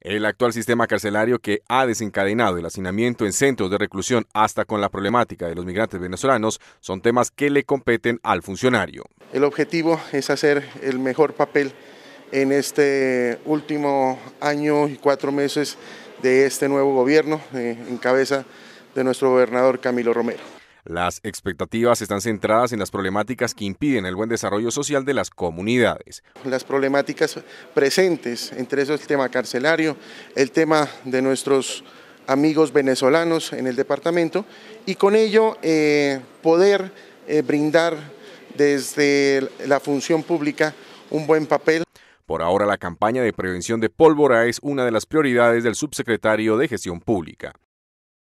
El actual sistema carcelario que ha desencadenado el hacinamiento en centros de reclusión hasta con la problemática de los migrantes venezolanos son temas que le competen al funcionario. El objetivo es hacer el mejor papel en este último año y cuatro meses de este nuevo gobierno eh, en cabeza de nuestro gobernador Camilo Romero. Las expectativas están centradas en las problemáticas que impiden el buen desarrollo social de las comunidades. Las problemáticas presentes, entre eso el tema carcelario, el tema de nuestros amigos venezolanos en el departamento y con ello eh, poder eh, brindar desde la función pública un buen papel. Por ahora la campaña de prevención de pólvora es una de las prioridades del subsecretario de Gestión Pública.